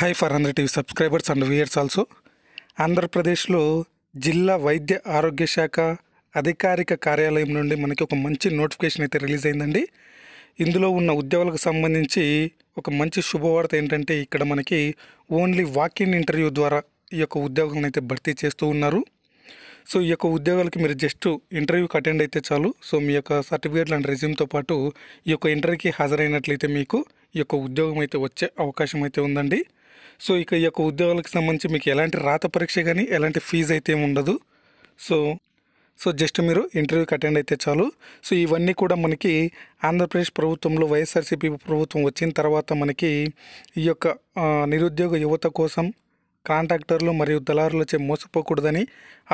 high for hundred TV subscribers and viewers also ఆంధ్రప్రదేశ్లో జిల్లా వైద్య ఆరోగ్య శాఖ అధికారిక కార్యాలయం నుండి మనకి ఒక మంచి నోటిఫికేషన్ అయితే రిలీజ్ అయిందండి ఇందులో ఉన్న ఉద్యోగులకు సంబంధించి ఒక మంచి శుభవార్త ఏంటంటే ఇక్కడ మనకి ఓన్లీ వాకిన్ ఇంటర్వ్యూ ద్వారా ఈ యొక్క ఉద్యోగులను అయితే భర్తీ చేస్తూ ఉన్నారు సో ఈ యొక్క ఉద్యోగాలకి మీరు జస్ట్ ఇంటర్వ్యూకి అటెండ్ అయితే చాలు సో మీ యొక్క సర్టిఫికేట్ లాంటి రెజ్యూమ్తో పాటు ఈ యొక్క ఇంటర్వ్యూకి హాజరైనట్లయితే మీకు ఈ యొక్క ఉద్యోగం అయితే వచ్చే అవకాశం అయితే ఉందండి సో ఇక ఈ యొక్క ఉద్యోగాలకు సంబంధించి మీకు ఎలాంటి రాత పరీక్ష కానీ ఎలాంటి ఫీజు అయితే ఉండదు సో సో జస్ట్ మీరు ఇంటర్వ్యూకి అటెండ్ అయితే చాలు సో ఇవన్నీ కూడా మనకి ఆంధ్రప్రదేశ్ ప్రభుత్వంలో వైఎస్ఆర్సీపీ ప్రభుత్వం వచ్చిన తర్వాత మనకి ఈ యొక్క నిరుద్యోగ యువత కోసం కాంట్రాక్టర్లు మరియు దళారులచే మోసపోకూడదని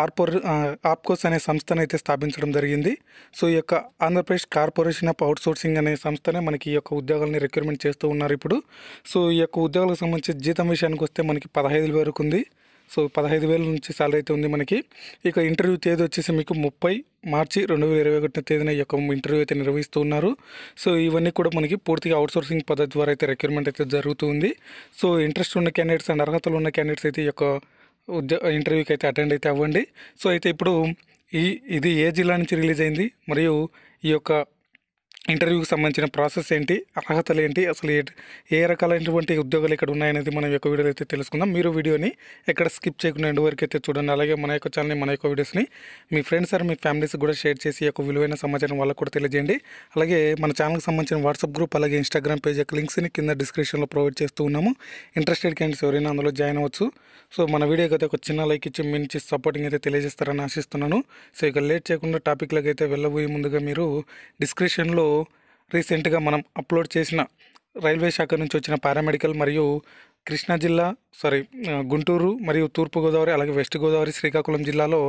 ఆర్పోర్ ఆప్కోస్ అనే సంస్థను అయితే స్థాపించడం జరిగింది సో ఈ యొక్క ఆంధ్రప్రదేశ్ కార్పొరేషన్ ఆఫ్ అవుట్సోర్సింగ్ అనే సంస్థనే మనకి ఈ యొక్క ఉద్యోగాలని రిక్రూట్మెంట్ చేస్తూ ఉన్నారు ఇప్పుడు సో ఈ యొక్క ఉద్యోగాలకు సంబంధించి జీతం విషయానికి వస్తే మనకి పదహైదు వరకు ఉంది సో పదహైదు వేల నుంచి సాలరీ అయితే ఉంది మనకి ఇక ఇంటర్వ్యూ తేదీ వచ్చేసి మీకు ముప్పై మార్చి రెండు వేల ఇరవై ఒకటి తేదీన ఈ యొక్క ఇంటర్వ్యూ అయితే నిర్వహిస్తున్నారు సో ఇవన్నీ కూడా మనకి పూర్తిగా అవుట్సోర్సింగ్ పద్ధతి ద్వారా అయితే రిక్రూట్మెంట్ అయితే జరుగుతుంది సో ఇంట్రెస్ట్ ఉన్న క్యాండిడేట్స్ అండ్ అర్హతలు ఉన్న క్యాండిడేట్స్ అయితే ఈ యొక్క ఇంటర్వ్యూకి అయితే అటెండ్ అయితే అవ్వండి సో అయితే ఇప్పుడు ఈ ఇది ఏ జిల్లా నుంచి రిలీజ్ అయింది మరియు ఈ యొక్క ఇంటర్వ్యూకి సంబంధించిన ప్రాసెస్ ఏంటి అర్హతలు ఏంటి అసలు ఏ రకాలైనటువంటి ఉద్యోగాలు ఇక్కడ ఉన్నాయనేది మనం యొక్క వీడియోలో అయితే తెలుసుకుందాం మీరు వీడియోని ఎక్కడ స్కిప్ చేయకుండా ఎండు వరకు అయితే చూడండి అలాగే మన యొక్క ఛానల్ని మన యొక్క వీడియోస్ని మీ ఫ్రెండ్స్ సార్ మీ ఫ్యామిలీస్ కూడా షేర్ చేసి యొక్క విలువైన సమాచారం వాళ్ళకు కూడా తెలియజేయండి అలాగే మన ఛానల్కి సంబంధించిన వాట్సాప్ గ్రూప్ అలాగే ఇన్స్టాగ్రామ్ పేజ్ యొక్క లింక్స్ని కింద డిస్క్రిప్షన్లో ప్రొవైడ్ చేస్తూ ఉన్నాము ఇంట్రెస్టెడ్ క్యాండిడేట్స్ ఎవరైనా అందులో జాయిన్ అవ్వచ్చు సో మన వీడియోకి అయితే ఒక చిన్న లైక్ ఇచ్చి మించి సపోర్టింగ్ అయితే తెలియజేస్తారని ఆశిస్తున్నాను సో ఇక లేట్ చేయకుండా టాపిక్లోకి అయితే వెళ్ళబోయే ముందుగా మీరు డిస్క్రిప్షన్లో రీసెంట్గా మనం అప్లోడ్ చేసిన రైల్వే శాఖ నుంచి వచ్చిన పారామెడికల్ మరియు కృష్ణా జిల్లా సారీ గుంటూరు మరియు తూర్పుగోదావరి అలాగే వెస్ట్ గోదావరి శ్రీకాకుళం జిల్లాలో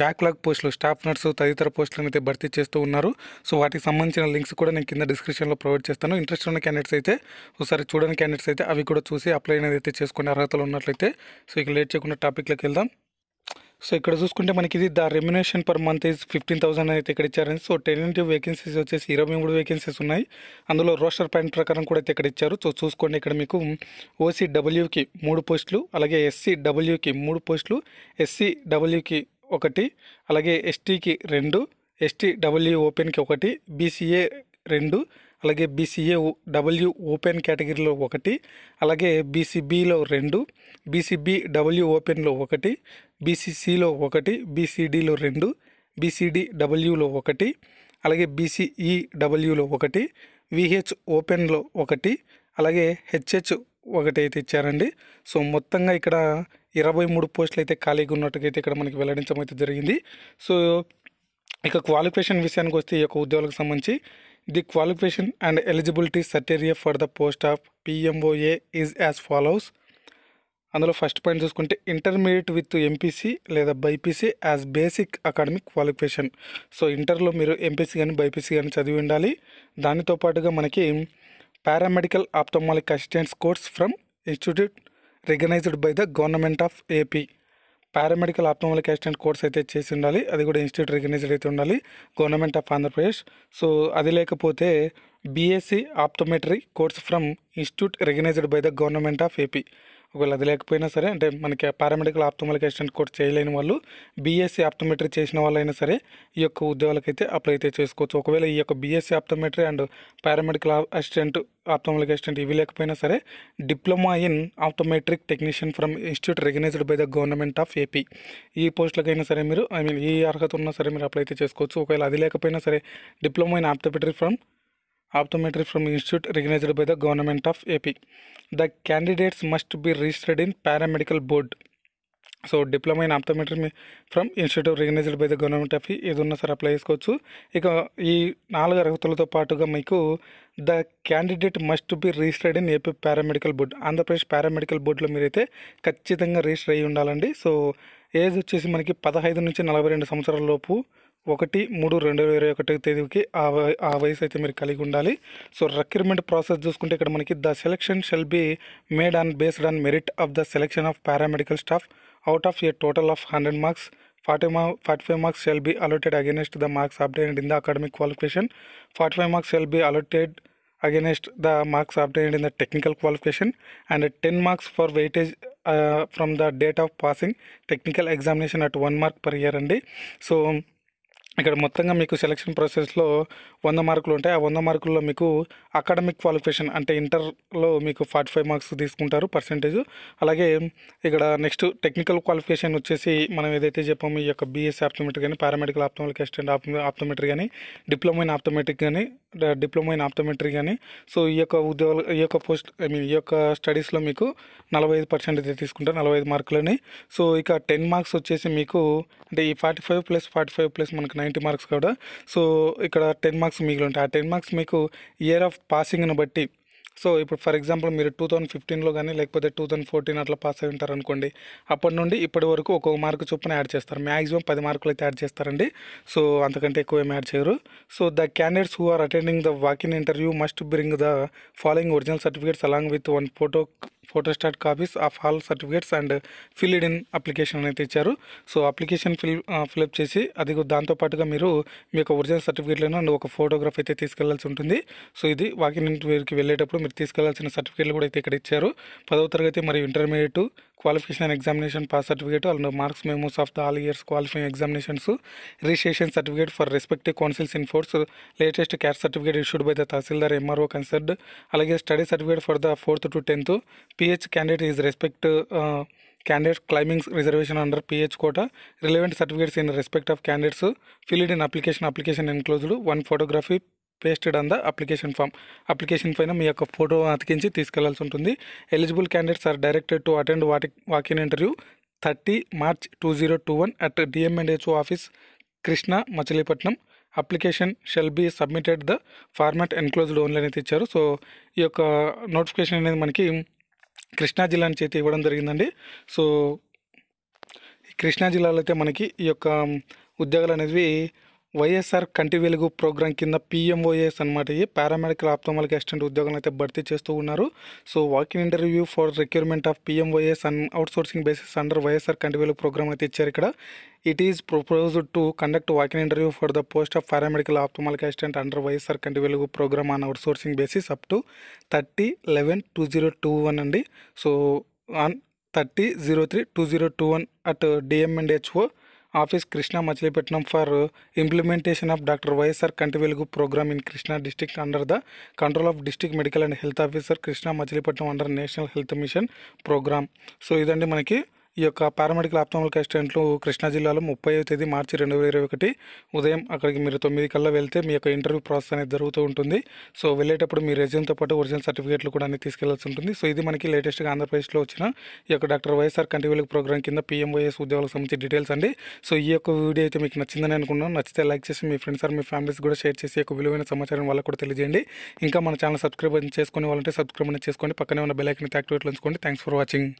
బ్యాక్లాగ్ పోస్టులు స్టాఫ్ నర్సు తదితర పోస్టులను అయితే భర్తీ చేస్తూ ఉన్నారు సో వాటికి సంబంధించిన లింక్స్ కూడా నేను కింద డిస్క్రిప్షన్లో ప్రొవైడ్ చేస్తాను ఇంట్రెస్ట్ ఉన్న క్యాండిడేట్స్ అయితే ఒకసారి చూడని క్యాండిడేట్స్ అయితే అవి కూడా చూసి అప్లై అనేది అయితే చేసుకునే అర్హతలు ఉన్నట్లయితే సో ఇక లేట్ చేయకుండా టాపిక్లోకి వెళ్దాం సో ఇక్కడ చూసుకుంటే మనకి ఇది the remuneration per month is fifteen thousand అయితే ఇక్కడ ఇచ్చారండి సో టెన్టివ్ వేకెన్సీస్ వచ్చేసి ఇరవై మూడు వేకెన్సీస్ ఉన్నాయి అందులో రోస్టర్ పాయింట్ ప్రకారం కూడా అయితే ఇక్కడ ఇచ్చారు సో చూసుకోండి ఇక్కడ మీకు ఓసీ డబ్ల్యూకి మూడు పోస్టులు అలాగే ఎస్సీ డబ్ల్యూకి మూడు పోస్టులు ఎస్సీ డబ్ల్యూకి ఒకటి అలాగే ఎస్టీకి రెండు ఎస్టీ డబ్ల్యూ ఓపెన్కి ఒకటి బీసీఏ రెండు అలాగే బీసీఏ డబ్ల్యూ ఓపెన్ కేటగిరీలో ఒకటి అలాగే బీసీబీలో రెండు బీసీబీ డబ్ల్యూ ఓపెన్లో ఒకటి బీసీసీలో ఒకటి బీసీడీలో రెండు బీసీడీ డబ్ల్యూలో ఒకటి అలాగే బీసీఈ డబ్ల్యూలో e ఒకటి విహెచ్ ఓపెన్లో ఒకటి అలాగే హెచ్హెచ్ ఒకటి అయితే ఇచ్చారండి సో మొత్తంగా ఇక్కడ ఇరవై మూడు పోస్టులు అయితే ఖాళీగా అయితే ఇక్కడ మనకి వెల్లడించడం అయితే జరిగింది సో ఇక క్వాలిఫికేషన్ విషయానికి వస్తే ఈ యొక్క ఉద్యోగాలకు సంబంధించి the qualification and eligibility criteria for the post of PMOA is as follows అందులో ఫస్ట్ పాయింట్ చూసుకుంటే ఇంటర్మీడియట్ విత్ ఎంపీసీ లేదా BiPC as basic academic qualification so ఇంటర్లో మీరు ఎంపీసీ కానీ బైపీసీ కానీ చదివి ఉండాలి దానితో పాటుగా మనకి paramedical ophthalmic assistants course from institute recognised by the government of AP paramedical ophthalmic assistant course అయితే చేసి ఉండాలి అది కూడా ఇన్స్టిట్యూట్ రికగ్నైజ్డ్ అయితే ఉండాలి గవర్నమెంట్ ఆఫ్ ఆంధ్రప్రదేశ్ సో అది లేకపోతే BSc optometry course from institute recognised by the government of AP ఒకవేళ అది లేకపోయినా సరే అంటే మనకి పారామెడికల్ ఆప్టోమాలిక్ అసిస్టెంట్ కోర్స్ చేయలేని వాళ్ళు బీఎస్సీ ఆప్టోమెట్రీ చేసిన వాళ్ళైనా సరే ఈ యొక్క ఉద్యోగాలకైతే అప్లై అయితే చేసుకోవచ్చు ఒకవేళ ఈ యొక్క BSc optometry and paramedical assistant ophthalmic assistant ఇవి లేకపోయినా సరే diploma in optometric technician from institute recognised by the government of AP ఈ పోస్టులకైనా సరే మీరు ఐ మీన్ ఈ అర్హత ఉన్నా సరే మీరు అప్లై అయితే చేసుకోవచ్చు ఒకవేళ అది లేకపోయినా సరే diploma in optometric from optometry from institute recognised by the government of AP the candidates must be registered in paramedical board so diploma in optometry from institute recognised by the government of ఏది ఉన్నా సరే apply చేసుకోవచ్చు ఇక ఈ నాలుగు అర్హతలతో పాటుగా మీకు the candidate must be registered in AP paramedical board Andhra Pradesh paramedical బోర్డులో మీరైతే ఖచ్చితంగా రిజిస్టర్ అయ్యి ఉండాలండి సో ఏజ్ వచ్చేసి మనకి పదహైదు నుంచి నలభై రెండు సంవత్సరాల లోపు ఒకటి మూడు రెండు వేల ఇరవై ఒకటి తేదీకి ఆ ఆ వయసు అయితే మీరు కలిగి ఉండాలి సో రిక్రూట్మెంట్ ప్రాసెస్ చూసుకుంటే ఇక్కడ మనకి the selection shall be made on based on merit of the selection of paramedical staff out of a total of hundred marks forty mark forty five marks shall be allotted against the marks updated in the academic qualification forty five marks shall be allotted against the marks updated in the technical qualification and ten marks for weightage from the date of passing technical examination at one mark per year అండి so ఇక్కడ మొత్తంగా మీకు selection ప్రాసెస్లో వంద మార్కులు ఉంటాయి ఆ వంద మార్కుల్లో మీకు అకాడమిక్ క్వాలిఫికేషన్ అంటే ఇంటర్లో మీకు ఫార్టీ ఫైవ్ మార్క్స్ తీసుకుంటారు పర్సంటేజ్ అలాగే ఇక్కడ నెక్స్ట్ టెక్నికల్ క్వాలిఫికేషన్ వచ్చేసి మనం ఏదైతే చెప్పామో ఈ యొక్క బీఎస్సీ ఆప్టోమెట్రిక్ కానీ పారామెడికల్ ఆప్టోమిక్ అసిస్టెంట్ ఆప్టోమెట్రిక్ కానీ డిప్లొమా ఇన్ ఆప్టోమెట్రిక్ కానీ డిప్లొమా ఇన్ ఆప్టోమెట్రిక్ కానీ సో ఈ యొక్క ఉద్యోగాలు ఈ యొక్క పోస్ట్ ఐ మీన్ ఈ యొక్క స్టడీస్లో మీకు నలభై ఐదు పర్సెంట్ అయితే తీసుకుంటారు నలభై ఐదు మార్కులని సో ఇక టెన్ మార్క్స్ వచ్చేసి మీకు అంటే ఈ forty five plus forty five plus మనకు నైంటీ మార్క్స్ కూడా సో ఇక్కడ టెన్ మార్క్స్ మార్క్స్ మీకు ఉంటాయి ఆ టెన్ మార్క్స్ మీకు ఇయర్ ఆఫ్ పాసింగ్ను బట్టి సో ఇప్పుడు ఫర్ ఎగ్జాంపుల్ మీరు టూ థౌజండ్ ఫిఫ్టీన్లో కానీ లేకపోతే టూ థౌజండ్ ఫోర్టీన్ అట్లా పాస్ అయి ఉంటారు అనుకోండి అప్పటి నుండి ఇప్పటి వరకు ఒక్కొక్క మార్కు చొప్పున యాడ్ చేస్తారు మ్యాక్సిమం పది మార్కులు అయితే యాడ్ చేస్తారండి సో అంతకంటే ఎక్కువ ఏం యాడ్ చేయరు so the candidates who are attending the walk in interview must bring the following original certificates along with one photo photostat copies of all certificates and filled in application అనేది ఇచ్చారు so application fill fill up చేసి అది దాంతోపాటుగా మీరు మీ యొక్క original సర్టిఫికేట్లను and ఒక photograph అయితే తీసుకెళ్లాల్సి ఉంటుంది సో ఇది వాకింగ్ ఇంటర్వ్యూకి వెళ్ళేటప్పుడు మీరు తీసుకెళ్లాల్సిన సర్టిఫికేట్లు కూడా అయితే ఇక్కడ ఇచ్చారు పదవ తరగతి మరియు intermediate qualification and examination pass certificate and marks memos of the all years qualifying examinations registration certificate for respective councils in force latest caste certificate issued by the Tahsildar MRO concerned అలాగే study certificate for the fourth to tenth PH candidate is respect candidate claiming reservation under PH quota relevant certificates in respect of candidates filled in application application enclosed one photography pasted అంద the application form application పైన మీ యొక్క photo అతికించి తీసుకెళ్లాల్సి ఉంటుంది eligible candidates are directed to attend వాటి walk in interview thirty March two zero two one at DMNHO office Krishna Machilipatnam application shall be submitted the format enclosed only అనేది ఇచ్చారు సో ఈ యొక్క నోటిఫికేషన్ అనేది మనకి కృష్ణా జిల్లా నుంచి అయితే ఇవ్వడం జరిగిందండి సో కృష్ణా జిల్లాలో అయితే మనకి ఈ యొక్క ఉద్యోగాలు అనేవి వైఎస్ఆర్ కంటి వెలుగు ప్రోగ్రాం కింద పిఎంఓఎస్ అనమాట ఈ పారామెడికల్ ఆప్థమల్కి అసిస్టెంట్ ఉద్యోగాలు అయితే భర్తీ చేస్తూ ఉన్నారు so walk in interview for recruitment of PMOS and outsourcing basis under YSR Kanti Velugu programme అయితే ఇచ్చారు ఇక్కడ it is proposed to conduct walk in interview for the post of paramedical ophthalmic assistant under YSR Kanti Velugu programme on outsourcing basis up to thirty eleven two zero two one అండి so on thirty zero three two zero two one at DM and HO office Krishna Machilipatnam for implementation of doctor YSR Kanti Velugu programme in Krishna district under the control of district medical and health officer Krishna Machilipatnam under national health mission programme so ఇదండి మనకి ఈ యొక్క paramedical ఆప్టోమల్ క్యాస్టెంట్లు Krishna జిల్లాలో ముప్పై తేదీ మార్చి రెండు వేల ఇరవై ఒకటి ఉదయం అక్కడికి మీరు తొమ్మిది కల్లా వెళ్తే మీ యొక్క ఇంటర్వ్యూ ప్రాసెస్ అనేది జరుగుతూ ఉంటుంది సో వెళ్ళేటప్పుడు మీ రెజ్యూమ్తో పాటు ఒరిజినల్ సర్టిఫికేట్లు కూడా అన్ని తీసుకెళ్లాల్సి ఉంటుంది సో ఇది మనకి లేటెస్ట్గా ఆంధ్రప్రదేశ్లో వచ్చిన ఈ యొక్క డాక్టర్ వైఎస్ఆర్ కంటివెలుగు ప్రోగ్రామ్ కింద పిఎంవైఎస్ ఉద్యోగాలకు సంబంధించి డీటెయిల్స్ అండి సో ఈ యొక్క వీడియో అయితే మీకు నచ్చిందని అనుకున్నాను నచ్చితే లైక్ చేసి మీ ఫ్రెండ్స్ ఆర్ మీ ఫ్యామిలీస్ కూడా షేర్ చేసి యొక్క విలువైన సమాచారం వల్ల కూడా తెలియజేయండి ఇంకా మన ఛానల్ సబ్స్క్రైబ్ చేసుకుని వాళ్ళంటే సబ్స్క్రైబ్ చేసుకోండి పక్కనే ఉన్న బెల్ ఐకన్ యాక్టివేట్ ఉంచుకోండి థ్యాంక్స్ ఫర్ వాచింగ్